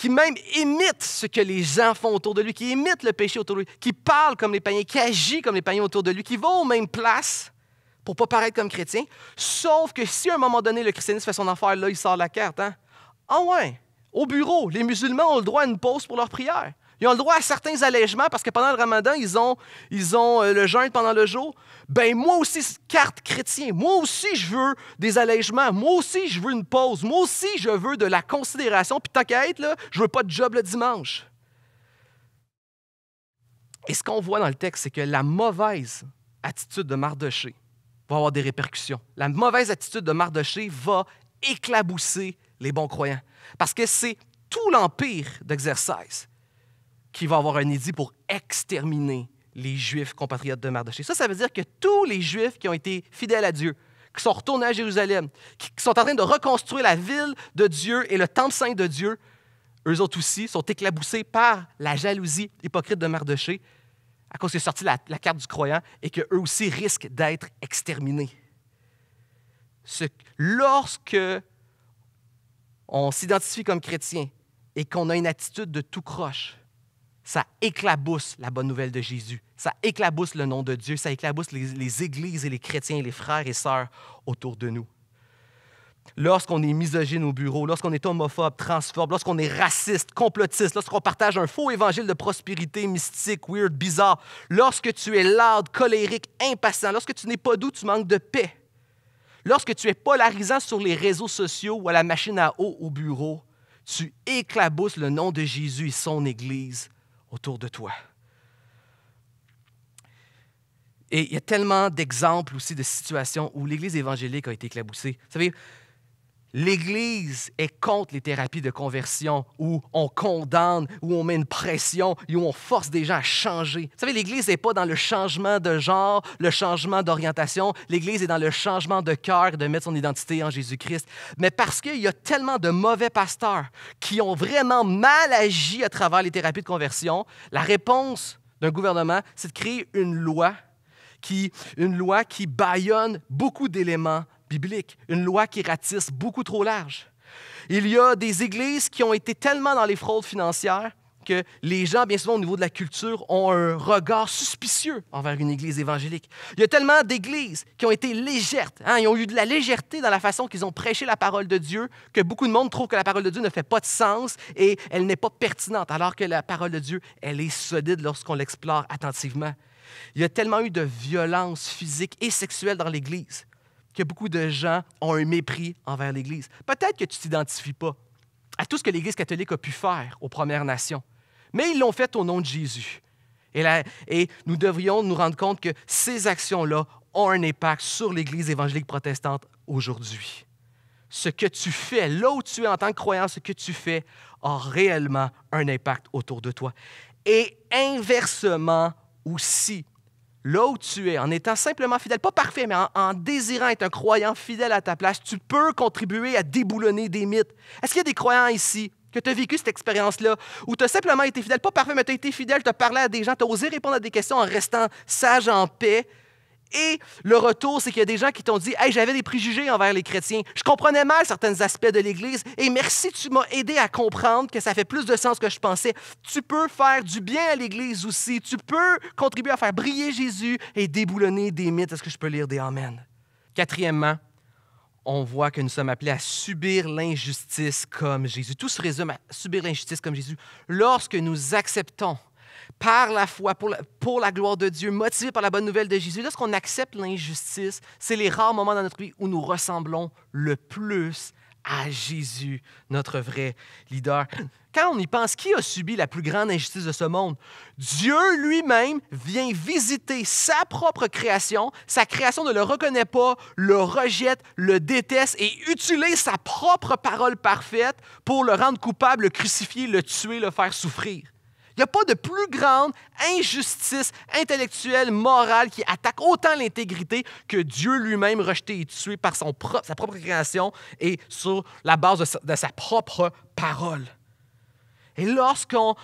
qui même imite ce que les gens font autour de lui, qui imite le péché autour de lui, qui parle comme les païens, qui agit comme les païens autour de lui, qui va aux mêmes places pour ne pas paraître comme chrétien. Sauf que si à un moment donné, le christianisme fait son affaire, là, il sort la carte. Hein? Ah ouais, au bureau, les musulmans ont le droit à une pause pour leur prière. Ils ont le droit à certains allègements parce que pendant le ramadan, ils ont, euh, le jeûne pendant le jour. Ben moi aussi, carte chrétien, moi aussi je veux des allègements, moi aussi je veux une pause, moi aussi je veux de la considération, puis t'inquiète, là, je veux pas de job le dimanche. Et ce qu'on voit dans le texte, c'est que la mauvaise attitude de Mardoché va avoir des répercussions. La mauvaise attitude de Mardoché va éclabousser les bons croyants, parce que c'est tout l'empire d'exercice qui va avoir un édit pour exterminer les Juifs compatriotes de Mardoché. Ça, ça veut dire que tous les Juifs qui ont été fidèles à Dieu, qui sont retournés à Jérusalem, qui sont en train de reconstruire la ville de Dieu et le temple saint de Dieu, eux autres aussi sont éclaboussés par la jalousie hypocrite de Mardoché à cause qu'il est sorti la, carte du croyant et qu'eux aussi risquent d'être exterminés. lorsque on s'identifie comme chrétien et qu'on a une attitude de tout croche, ça éclabousse la bonne nouvelle de Jésus, ça éclabousse le nom de Dieu, ça éclabousse les, églises et les chrétiens, les frères et sœurs autour de nous. Lorsqu'on est misogyne au bureau, lorsqu'on est homophobe, transphobe, lorsqu'on est raciste, complotiste, lorsqu'on partage un faux évangile de prospérité mystique, weird, bizarre, lorsque tu es lard, colérique, impatient, lorsque tu n'es pas doux, tu manques de paix, lorsque tu es polarisant sur les réseaux sociaux ou à la machine à eau au bureau, tu éclabousses le nom de Jésus et son Église autour de toi. Et il y a tellement d'exemples aussi de situations où l'Église évangélique a été éclaboussée. Vous savez, L'Église est contre les thérapies de conversion où on condamne, où on met une pression et où on force des gens à changer. Vous savez, l'Église n'est pas dans le changement de genre, le changement d'orientation. L'Église est dans le changement de cœur, de mettre son identité en Jésus-Christ. Mais parce qu'il y a tellement de mauvais pasteurs qui ont vraiment mal agi à travers les thérapies de conversion, la réponse d'un gouvernement, c'est de créer une loi qui, une loi qui bâillonne beaucoup d'éléments biblique, une loi qui ratisse beaucoup trop large. Il y a des églises qui ont été tellement dans les fraudes financières que les gens, bien souvent au niveau de la culture, ont un regard suspicieux envers une église évangélique. Il y a tellement d'églises qui ont été légères, hein, ils ont eu de la légèreté dans la façon qu'ils ont prêché la parole de Dieu, que beaucoup de monde trouve que la parole de Dieu ne fait pas de sens et elle n'est pas pertinente, alors que la parole de Dieu, elle est solide lorsqu'on l'explore attentivement. Il y a tellement eu de violences physiques et sexuelles dans l'Église que beaucoup de gens ont un mépris envers l'Église. Peut-être que tu ne t'identifies pas à tout ce que l'Église catholique a pu faire aux Premières Nations, mais ils l'ont fait au nom de Jésus. Et, nous devrions nous rendre compte que ces actions-là ont un impact sur l'Église évangélique protestante aujourd'hui. Ce que tu fais, là où tu es en tant que croyant, ce que tu fais a réellement un impact autour de toi. Et inversement aussi, là où tu es, en étant simplement fidèle, pas parfait, mais en, désirant être un croyant fidèle à ta place, tu peux contribuer à déboulonner des mythes. Est-ce qu'il y a des croyants ici que tu as vécu cette expérience-là, où tu as simplement été fidèle, pas parfait, mais tu as été fidèle, tu as parlé à des gens, tu as osé répondre à des questions en restant sage, en paix, et le retour, c'est qu'il y a des gens qui t'ont dit Hey, j'avais des préjugés envers les chrétiens. Je comprenais mal certains aspects de l'Église. Et merci, tu m'as aidé à comprendre que ça fait plus de sens que je pensais. Tu peux faire du bien à l'Église aussi. Tu peux contribuer à faire briller Jésus et déboulonner des mythes. Est-ce que je peux lire des Amen? Quatrièmement, on voit que nous sommes appelés à subir l'injustice comme Jésus. Tout se résume à subir l'injustice comme Jésus. Lorsque nous acceptons par la foi, pour la, gloire de Dieu, motivé par la bonne nouvelle de Jésus, lorsqu'on accepte l'injustice, c'est les rares moments dans notre vie où nous ressemblons le plus à Jésus, notre vrai leader. Quand on y pense, qui a subi la plus grande injustice de ce monde? Dieu lui-même vient visiter sa propre création. Sa création ne le reconnaît pas, le rejette, le déteste et utilise sa propre parole parfaite pour le rendre coupable, le crucifier, le tuer, le faire souffrir. Il n'y a pas de plus grande injustice intellectuelle, morale qui attaque autant l'intégrité que Dieu lui-même rejeté et tué par son propre, sa propre création et sur la base de sa, propre parole. Et lorsqu'on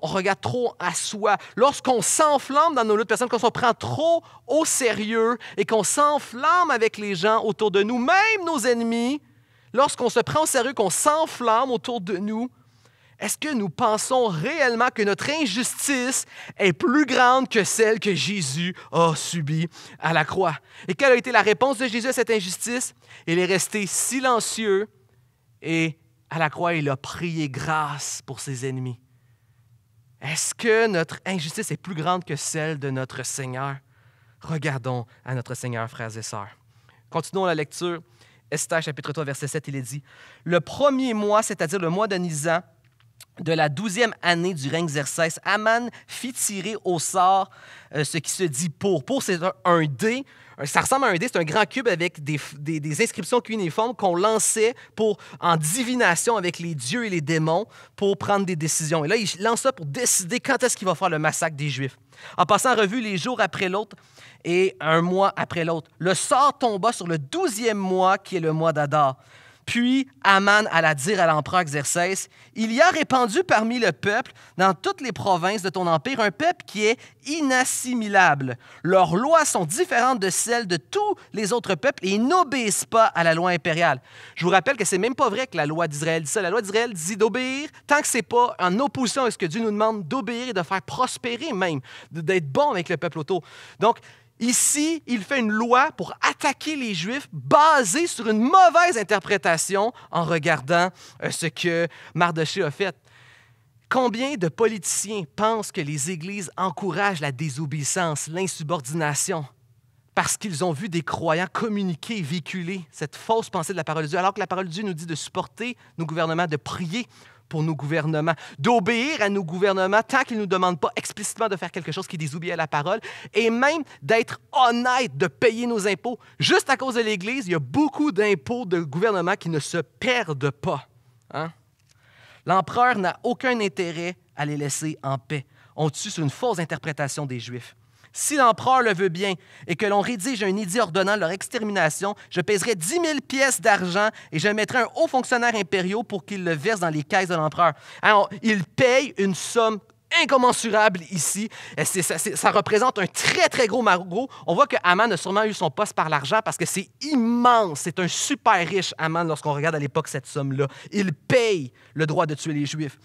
regarde trop à soi, lorsqu'on s'enflamme dans nos luttes personnes, qu'on se prend trop au sérieux et qu'on s'enflamme avec les gens autour de nous, même nos ennemis, lorsqu'on se prend au sérieux, qu'on s'enflamme autour de nous, est-ce que nous pensons réellement que notre injustice est plus grande que celle que Jésus a subie à la croix? Et quelle a été la réponse de Jésus à cette injustice? Il est resté silencieux et à la croix, il a prié grâce pour ses ennemis. Est-ce que notre injustice est plus grande que celle de notre Seigneur? Regardons à notre Seigneur, frères et sœurs. Continuons la lecture. Esther, chapitre 3, verset 7, il est dit Le premier mois, c'est-à-dire le mois de de la douzième année du règne d'Xerxès, Aman fit tirer au sort euh, ce qui se dit pour. Pour, c'est un, dé. Ça ressemble à un dé, c'est un grand cube avec des, des, inscriptions cuniformes qu'on lançait pour, en divination avec les dieux et les démons pour prendre des décisions. Et là, il lance ça pour décider quand est-ce qu'il va faire le massacre des Juifs. En passant en revue les jours après l'autre et un mois après l'autre, le sort tomba sur le douzième mois qui est le mois d'Adar. Puis Aman alla dire à l'empereur Xerxès Il y a répandu parmi le peuple, dans toutes les provinces de ton empire, un peuple qui est inassimilable. Leurs lois sont différentes de celles de tous les autres peuples et ils n'obéissent pas à la loi impériale. Je vous rappelle que c'est même pas vrai que la loi d'Israël dit ça. La loi d'Israël dit d'obéir tant que c'est pas en opposition à ce que Dieu nous demande d'obéir et de faire prospérer même, d'être bon avec le peuple autour. Donc, Ici, il fait une loi pour attaquer les Juifs basée sur une mauvaise interprétation en regardant euh, ce que Mardoché a fait. Combien de politiciens pensent que les églises encouragent la désobéissance, l'insubordination, parce qu'ils ont vu des croyants communiquer et véhiculer cette fausse pensée de la parole de Dieu, alors que la parole de Dieu nous dit de supporter nos gouvernements, de prier pour nos gouvernements, d'obéir à nos gouvernements tant qu'ils ne nous demandent pas explicitement de faire quelque chose qui désobéit à la parole, et même d'être honnête, de payer nos impôts. Juste à cause de l'Église, il y a beaucoup d'impôts de gouvernement qui ne se perdent pas. Hein? L'empereur n'a aucun intérêt à les laisser en paix. On tue sur une fausse interprétation des Juifs. Si l'empereur le veut bien et que l'on rédige un édit ordonnant leur extermination, je pèserai dix mille pièces d'argent et je mettrai un haut fonctionnaire impérial pour qu'il le verse dans les caisses de l'empereur. Alors, il paye une somme incommensurable ici. Ça, ça, représente un très, très gros margot. On voit que Aman a sûrement eu son poste par l'argent parce que c'est immense. C'est un super riche, Aman, lorsqu'on regarde à l'époque cette somme-là. Il paye le droit de tuer les Juifs.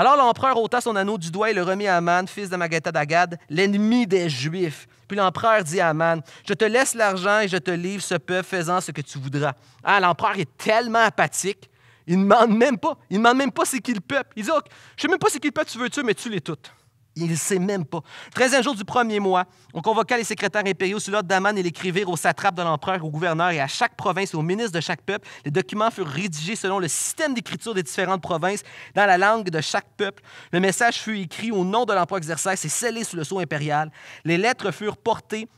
Alors l'empereur ôta son anneau du doigt et le remit à Aman, fils de Magatha d'Agad, l'ennemi des Juifs. Puis l'empereur dit à Aman Je te laisse l'argent et je te livre ce peuple faisant ce que tu voudras. Ah, l'empereur est tellement apathique, il ne demande même pas. Il ne demande même pas c'est qui le peuple. Il dit Je ne sais même pas c'est qui le peuple tu veux tu mais tu les toutes. Il ne sait même pas. Treizième jour du premier mois, on convoqua les secrétaires impériaux sur l'ordre d'Aman et l'écrivirent aux satrape de l'empereur, au gouverneur et à chaque province et aux ministres de chaque peuple. Les documents furent rédigés selon le système d'écriture des différentes provinces dans la langue de chaque peuple. Le message fut écrit au nom de l'empereur exercice et scellé sous le sceau impérial. Les lettres furent portées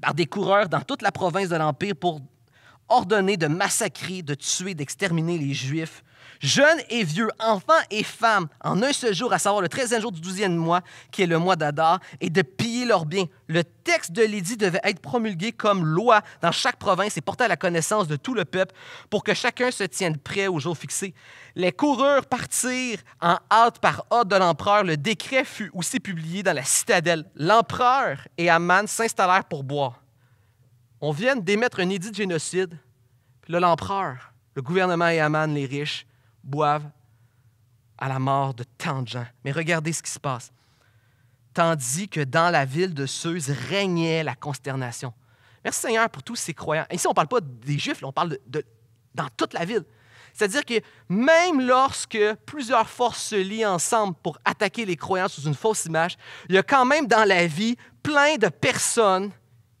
par des coureurs dans toute la province de l'Empire pour ordonner de massacrer, de tuer, d'exterminer les Juifs jeunes et vieux, enfants et femmes, en un seul jour, à savoir le 13e jour du 12e mois, qui est le mois d'Adar, et de piller leurs biens. Le texte de l'édit devait être promulgué comme loi dans chaque province et porté à la connaissance de tout le peuple pour que chacun se tienne prêt au jour fixé. Les coureurs partirent en hâte par hâte de l'empereur. Le décret fut aussi publié dans la citadelle. L'empereur et Amman s'installèrent pour boire. On vient d'émettre un édit de génocide. Puis là, l'empereur, le gouvernement et Amman, les riches, boivent à la mort de tant de gens. Mais regardez ce qui se passe. Tandis que dans la ville de Seuse régnait la consternation. Merci Seigneur pour tous ces croyants. Ici, on ne parle pas des Juifs, on parle de, dans toute la ville. C'est-à-dire que même lorsque plusieurs forces se lient ensemble pour attaquer les croyants sous une fausse image, il y a quand même dans la vie plein de personnes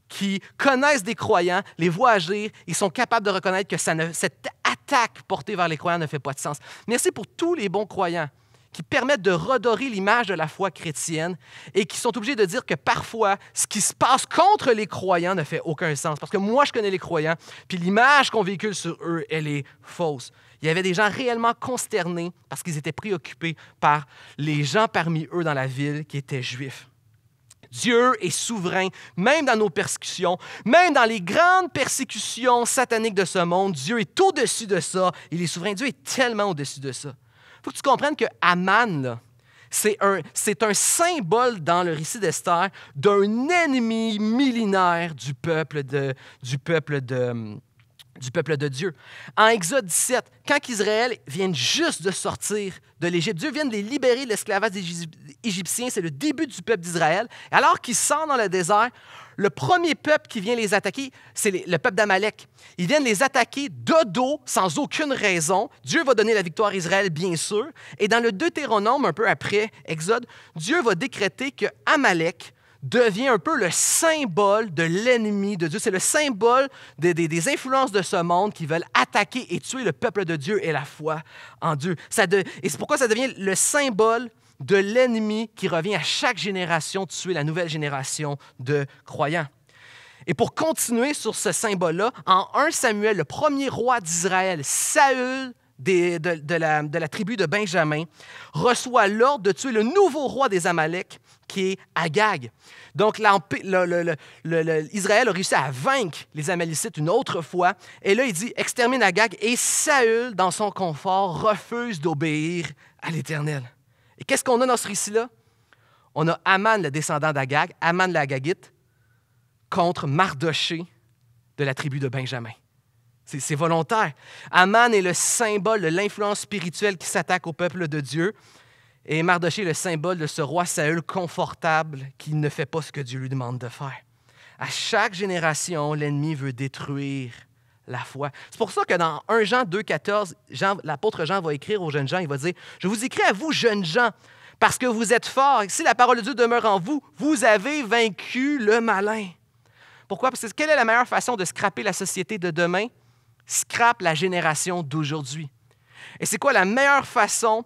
qui connaissent des croyants, les voient agir, ils sont capables de reconnaître que ça ne, cette l'attaque portée vers les croyants ne fait pas de sens. Merci pour tous les bons croyants qui permettent de redorer l'image de la foi chrétienne et qui sont obligés de dire que parfois, ce qui se passe contre les croyants ne fait aucun sens. Parce que moi, je connais les croyants, puis l'image qu'on véhicule sur eux, elle est fausse. Il y avait des gens réellement consternés parce qu'ils étaient préoccupés par les gens parmi eux dans la ville qui étaient juifs. Dieu est souverain, même dans nos persécutions, même dans les grandes persécutions sataniques de ce monde, Dieu est au-dessus de ça. Il est souverain. Dieu est tellement au-dessus de ça. Il faut que tu comprennes que Aman, c'est un, un, symbole dans le récit d'Esther d'un ennemi millénaire du peuple de, du peuple de, hum, du peuple de Dieu. En Exode 17, quand Israël vient juste de sortir de l'Égypte, Dieu vient de les libérer de l'esclavage des Égyptiens, c'est le début du peuple d'Israël. Alors qu'ils sortent dans le désert, le premier peuple qui vient les attaquer, c'est le peuple d'Amalek. Ils viennent les attaquer de dos, sans aucune raison. Dieu va donner la victoire à Israël, bien sûr. Et dans le Deutéronome, un peu après Exode, Dieu va décréter que Amalek devient un peu le symbole de l'ennemi de Dieu. C'est le symbole des, influences de ce monde qui veulent attaquer et tuer le peuple de Dieu et la foi en Dieu. Ça et c'est pourquoi ça devient le symbole de l'ennemi qui revient à chaque génération tuer la nouvelle génération de croyants. Et pour continuer sur ce symbole-là, en 1 Samuel, le premier roi d'Israël, Saül, de, de, la, de, la, tribu de Benjamin, reçoit l'ordre de tuer le nouveau roi des Amalek qui est Agag. Donc, l'Israël Israël a réussi à vaincre les Amalécites une autre fois. Et là, il dit extermine Agag. Et Saül, dans son confort, refuse d'obéir à l'Éternel. Et qu'est-ce qu'on a dans ce récit-là? On a Aman, le descendant d'Agag, Aman l'Agagite, contre Mardoché de la tribu de Benjamin. C'est volontaire. Aman est le symbole de l'influence spirituelle qui s'attaque au peuple de Dieu. Et Mardoché est le symbole de ce roi Saül confortable qui ne fait pas ce que Dieu lui demande de faire. À chaque génération, l'ennemi veut détruire la foi. C'est pour ça que dans 1 Jean 2,14, Jean, l'apôtre Jean va écrire aux jeunes gens, il va dire, je vous écris à vous, jeunes gens, parce que vous êtes forts. si la parole de Dieu demeure en vous, vous avez vaincu le malin. Pourquoi? Parce que quelle est la meilleure façon de scraper la société de demain? Scrape la génération d'aujourd'hui. Et c'est quoi la meilleure façon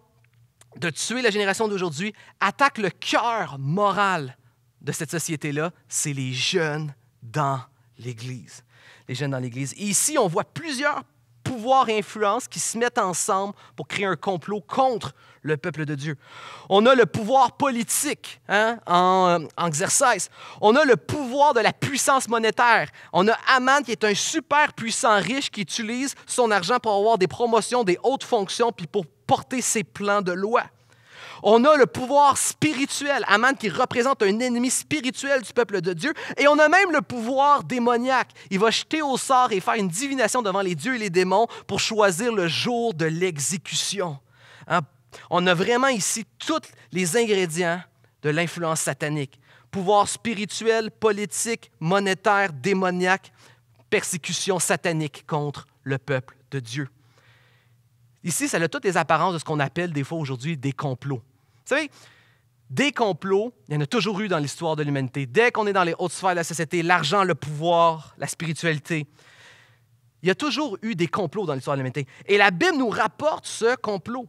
de tuer la génération d'aujourd'hui attaque le cœur moral de cette société-là, c'est les jeunes dans l'Église. Les jeunes dans l'Église. Et ici, on voit plusieurs pouvoirs et influences qui se mettent ensemble pour créer un complot contre le peuple de Dieu. On a le pouvoir politique hein, euh, en, exercice. On a le pouvoir de la puissance monétaire. On a Aman qui est un super puissant riche qui utilise son argent pour avoir des promotions, des hautes fonctions, puis pour porter ses plans de loi. On a le pouvoir spirituel, Aman qui représente un ennemi spirituel du peuple de Dieu. Et on a même le pouvoir démoniaque. Il va jeter au sort et faire une divination devant les dieux et les démons pour choisir le jour de l'exécution. Hein, on a vraiment ici tous les ingrédients de l'influence satanique. Pouvoir spirituel, politique, monétaire, démoniaque, persécution satanique contre le peuple de Dieu. Ici, ça a toutes les apparences de ce qu'on appelle des fois aujourd'hui des complots. Vous savez, des complots, il y en a toujours eu dans l'histoire de l'humanité. Dès qu'on est dans les hautes sphères de la société, l'argent, le pouvoir, la spiritualité, il y a toujours eu des complots dans l'histoire de l'humanité. Et la Bible nous rapporte ce complot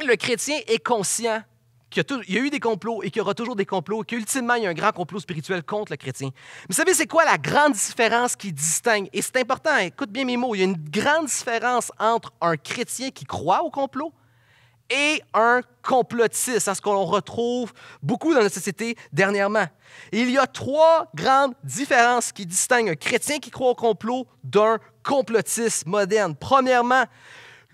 le chrétien est conscient qu'il y, a eu des complots et qu'il y aura toujours des complots, qu'ultimement, il y a un grand complot spirituel contre le chrétien. Vous savez, c'est quoi la grande différence qui distingue? Et c'est important, écoute bien mes mots, il y a une grande différence entre un chrétien qui croit au complot et un complotiste, à ce qu'on retrouve beaucoup dans notre société dernièrement. Il y a trois grandes différences qui distinguent un chrétien qui croit au complot d'un complotiste moderne. Premièrement,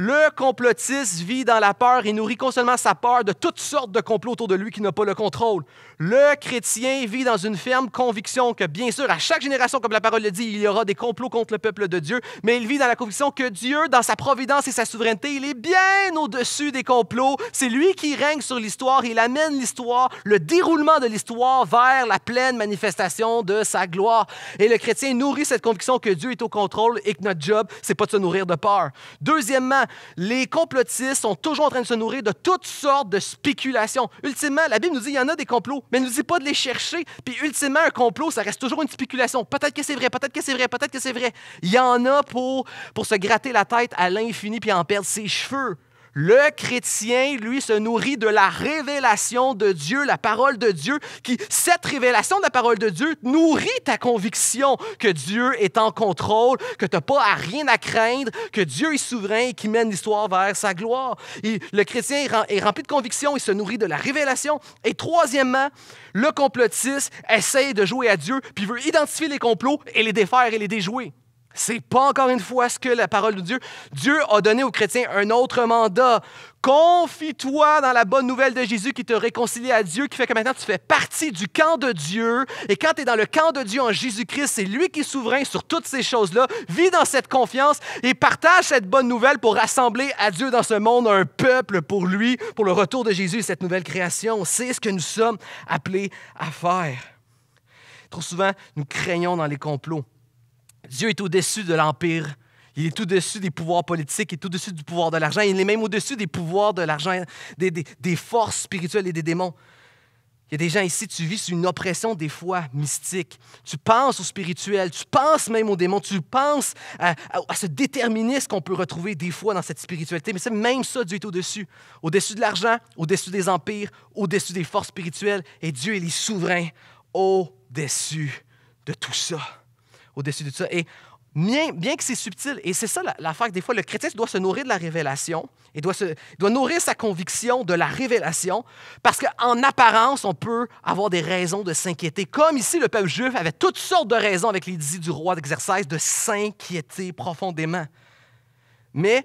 le complotiste vit dans la peur et nourrit constamment sa peur de toutes sortes de complots autour de lui qui n'ont pas le contrôle. Le chrétien vit dans une ferme conviction que, bien sûr, à chaque génération, comme la parole le dit, il y aura des complots contre le peuple de Dieu, mais il vit dans la conviction que Dieu, dans sa providence et sa souveraineté, il est bien au-dessus des complots. C'est lui qui règne sur l'histoire. Il amène l'histoire, le déroulement de l'histoire vers la pleine manifestation de sa gloire. Et le chrétien nourrit cette conviction que Dieu est au contrôle et que notre job, c'est pas de se nourrir de peur. Deuxièmement, les complotistes sont toujours en train de se nourrir de toutes sortes de spéculations. Ultimement, la Bible nous dit qu'il y en a des complots, mais elle nous dit pas de les chercher. Puis ultimement, un complot, ça reste toujours une spéculation. Peut-être que c'est vrai, peut-être que c'est vrai, peut-être que c'est vrai. Il y en a pour, pour se gratter la tête à l'infini puis en perdre ses cheveux. Le chrétien, lui, se nourrit de la révélation de Dieu, la parole de Dieu, qui, cette révélation de la parole de Dieu, nourrit ta conviction que Dieu est en contrôle, que tu n'as pas à rien à craindre, que Dieu est souverain et qui mène l'histoire vers sa gloire. Et le chrétien est rempli de conviction, il se nourrit de la révélation. Et troisièmement, le complotiste essaye de jouer à Dieu, puis veut identifier les complots et les défaire et les déjouer. C'est pas encore une fois ce que la parole de Dieu. Dieu a donné aux chrétiens un autre mandat. Confie-toi dans la bonne nouvelle de Jésus qui te réconcilie à Dieu, qui fait que maintenant tu fais partie du camp de Dieu. Et quand tu es dans le camp de Dieu en Jésus-Christ, c'est lui qui est souverain sur toutes ces choses-là. Vis dans cette confiance et partage cette bonne nouvelle pour rassembler à Dieu dans ce monde un peuple pour lui, pour le retour de Jésus et cette nouvelle création. C'est ce que nous sommes appelés à faire. Trop souvent, nous craignons dans les complots. Dieu est au-dessus de l'Empire. Il est au-dessus des pouvoirs politiques, il est au-dessus du pouvoir de l'argent, il est même au-dessus des pouvoirs de l'argent, des, forces spirituelles et des démons. Il y a des gens ici, tu vis une oppression des fois mystique. Tu penses au spirituel, tu penses même aux démons, tu penses à, se déterminer ce qu'on peut retrouver des fois dans cette spiritualité. Mais c'est même ça, Dieu est au-dessus. Au-dessus de l'argent, au-dessus des empires, au-dessus des forces spirituelles. Et Dieu, est est souverain, au-dessus de tout ça au-dessus de tout ça. Et bien, bien que c'est subtil, et c'est ça l'affaire, que des fois, le chrétien doit se nourrir de la révélation, et doit, se, doit nourrir sa conviction de la révélation, parce qu'en apparence, on peut avoir des raisons de s'inquiéter, comme ici le peuple juif avait toutes sortes de raisons avec les dix du roi d'exercice de s'inquiéter profondément. Mais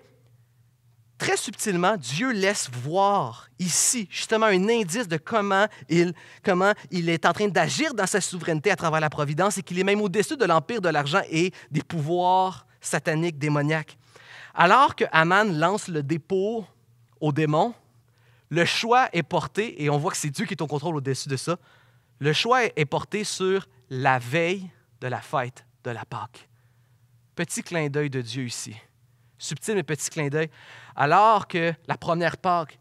très subtilement, Dieu laisse voir ici justement un indice de comment il, comment il est en train d'agir dans sa souveraineté à travers la providence et qu'il est même au-dessus de l'empire de l'argent et des pouvoirs sataniques, démoniaques. Alors que Aman lance le dépôt aux démons, le choix est porté, et on voit que c'est Dieu qui est au contrôle au-dessus de ça, le choix est porté sur la veille de la fête de la Pâque. Petit clin d'œil de Dieu ici. Subtil mais petit clin d'œil. Alors que la première Pâque,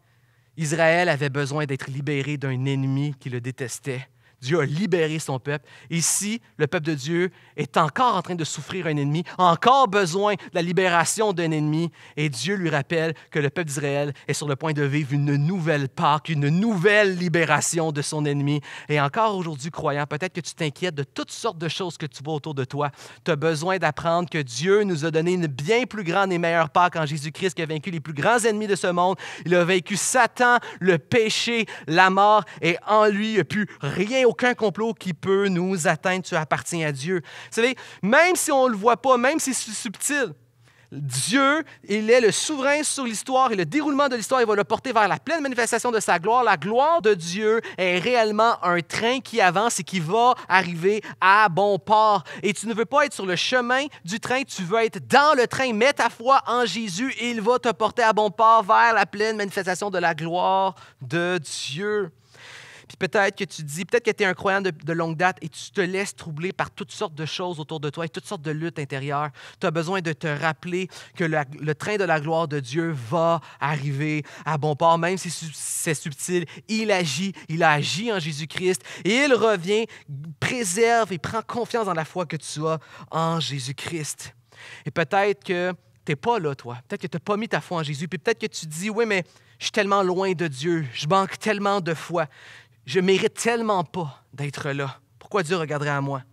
Israël avait besoin d'être libéré d'un ennemi qui le détestait. Dieu a libéré son peuple. Ici, le peuple de Dieu est encore en train de souffrir un ennemi, encore besoin de la libération d'un ennemi. Et Dieu lui rappelle que le peuple d'Israël est sur le point de vivre une nouvelle Pâque, une nouvelle libération de son ennemi. Et encore aujourd'hui, croyant, peut-être que tu t'inquiètes de toutes sortes de choses que tu vois autour de toi. Tu as besoin d'apprendre que Dieu nous a donné une bien plus grande et meilleure Pâque en Jésus-Christ qui a vaincu les plus grands ennemis de ce monde. Il a vaincu Satan, le péché, la mort, et en lui, il a plus rien aucun complot qui peut nous atteindre. Tu appartiens à Dieu. Vous savez, même si on ne le voit pas, même si c'est subtil, Dieu, il est le souverain sur l'histoire et le déroulement de l'histoire, il va le porter vers la pleine manifestation de sa gloire. La gloire de Dieu est réellement un train qui avance et qui va arriver à bon port. Et tu ne veux pas être sur le chemin du train, tu veux être dans le train. Mets ta foi en Jésus et il va te porter à bon port vers la pleine manifestation de la gloire de Dieu peut-être que tu dis, peut-être que tu es un croyant de, longue date et tu te laisses troubler par toutes sortes de choses autour de toi et toutes sortes de luttes intérieures. Tu as besoin de te rappeler que le, train de la gloire de Dieu va arriver à bon port, même si c'est subtil. Il agit, il agit en Jésus-Christ et il revient, préserve et prend confiance dans la foi que tu as en Jésus-Christ. Et peut-être que tu n'es pas là, toi. Peut-être que tu n'as pas mis ta foi en Jésus. Puis peut-être que tu dis, oui, mais je suis tellement loin de Dieu. Je manque tellement de foi je mérite tellement pas d'être là. Pourquoi Dieu regarderait à moi?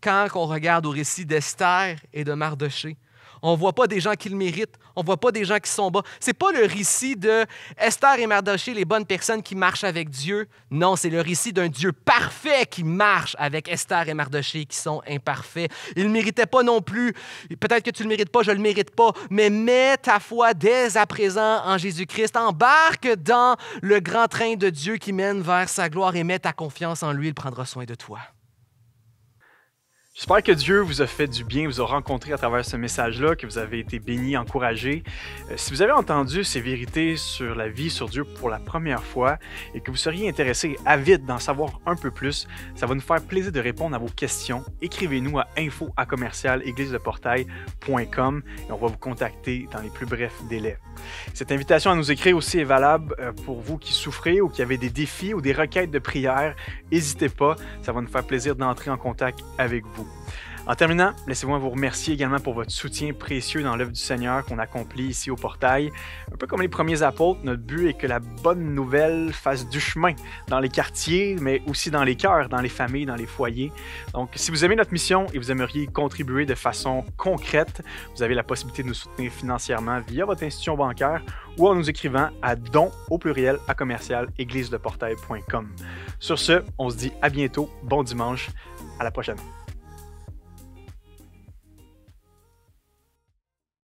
Quand on regarde au récit d'Esther et de Mardoché, on voit pas des gens qui le méritent. On voit pas des gens qui sont bas. Ce n'est pas le récit de Esther et Mardoché, les bonnes personnes qui marchent avec Dieu. Non, c'est le récit d'un Dieu parfait qui marche avec Esther et Mardoché qui sont imparfaits. Il ne méritaient pas non plus. Peut-être que tu ne le mérites pas, je ne le mérite pas. Mais mets ta foi dès à présent en Jésus-Christ. Embarque dans le grand train de Dieu qui mène vers sa gloire et mets ta confiance en lui. Il prendra soin de toi. J'espère que Dieu vous a fait du bien, vous a rencontré à travers ce message-là, que vous avez été béni, encouragé. Euh, si vous avez entendu ces vérités sur la vie, sur Dieu pour la première fois et que vous seriez intéressé, avide d'en savoir un peu plus, ça va nous faire plaisir de répondre à vos questions. Écrivez-nous à info à commercial et on va vous contacter dans les plus brefs délais. Cette invitation à nous écrire aussi est valable euh, pour vous qui souffrez ou qui avez des défis ou des requêtes de prière. N'hésitez pas, ça va nous faire plaisir d'entrer en contact avec vous. En terminant, laissez-moi vous remercier également pour votre soutien précieux dans l'œuvre du Seigneur qu'on accomplit ici au portail. Un peu comme les premiers apôtres, notre but est que la bonne nouvelle fasse du chemin dans les quartiers, mais aussi dans les cœurs, dans les familles, dans les foyers. Donc, si vous aimez notre mission et vous aimeriez contribuer de façon concrète, vous avez la possibilité de nous soutenir financièrement via votre institution bancaire ou en nous écrivant à don au pluriel à commercial église de portail.com. Sur ce, on se dit à bientôt, bon dimanche, à la prochaine.